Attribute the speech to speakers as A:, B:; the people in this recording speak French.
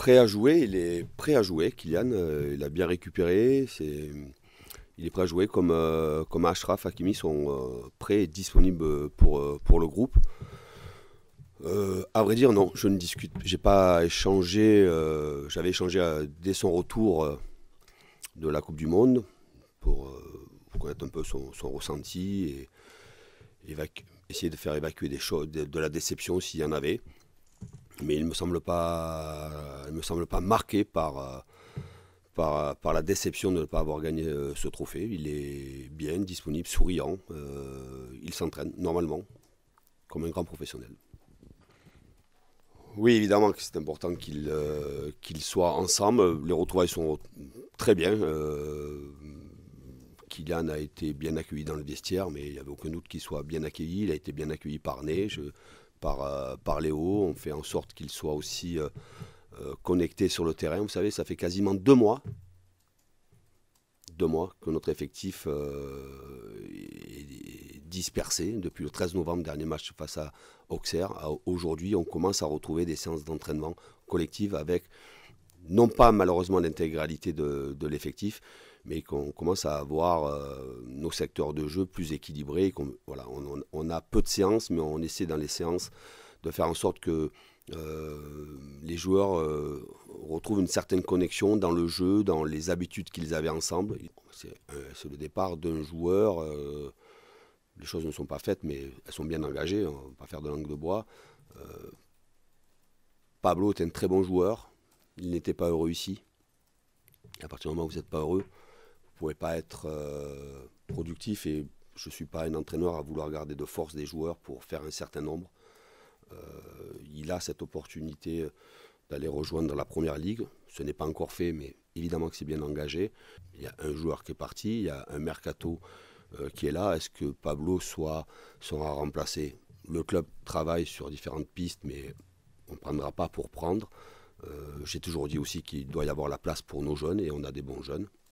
A: prêt à jouer, il est prêt à jouer, Kylian. Euh, il a bien récupéré. C'est... Il est prêt à jouer comme, euh, comme Ashraf, Hakimi sont euh, prêts et disponibles pour, pour le groupe. à vrai dire, non, je ne discute. J'ai pas échangé. j'avais échangé dès son retour de la Coupe du Monde pour, connaître un peu son, ressenti et essayer de faire évacuer des choses, de la déception s'il y en avait mais il ne me, semble pas, me semble pas marqué par, euh, euh, par, la déception de ne pas avoir gagné euh, ce trophée. Il est bien, disponible, souriant, il s'entraîne normalement, comme un grand professionnel. Oui, évidemment que c'est important qu'ils soient ensemble. Les retrouvailles sont très bien. Kylian a été bien accueilli dans le vestiaire, mais il n'y avait aucun doute qu'il soit bien accueilli. Il a été bien accueilli par Ney. Je, par, euh, par Léo. On fait en sorte qu'il soit aussi euh, euh, connecté sur le terrain. Vous savez, ça fait quasiment deux mois deux mois que notre effectif est dispersé depuis le 13 novembre, dernier match face à Auxerre. Aujourd'hui, on commence à retrouver des séances d'entraînement collectives avec non pas malheureusement l'intégralité de, l'effectif, mais qu'on commence à avoir euh, nos secteurs de jeu plus équilibrés. on, voilà, on, a peu de séances, mais on essaie dans les séances de faire en sorte que euh, les joueurs euh, retrouvent une certaine connexion dans le jeu, dans les habitudes qu'ils avaient ensemble. C'est le départ d'un joueur. les choses ne sont pas faites, mais elles sont bien engagées. On ne va pas faire de langue de bois. Pablo est un très bon joueur il n'était pas heureux ici. À partir du moment où vous n'êtes pas heureux, vous ne pouvez pas être euh, productif. Et je ne suis pas un entraîneur à vouloir garder de force des joueurs pour faire un certain nombre. Euh, il a cette opportunité euh, d'aller rejoindre la première ligue. Ce n'est pas encore fait, mais évidemment que c'est bien engagé. Il y a un joueur qui est parti, il y a un mercato qui est là. Est-ce que Pablo soit, sera remplacé Le club travaille sur différentes pistes, mais on ne prendra pas pour prendre. Euh, j'ai toujours dit aussi qu'il doit y avoir la place pour nos jeunes et on a des bons jeunes.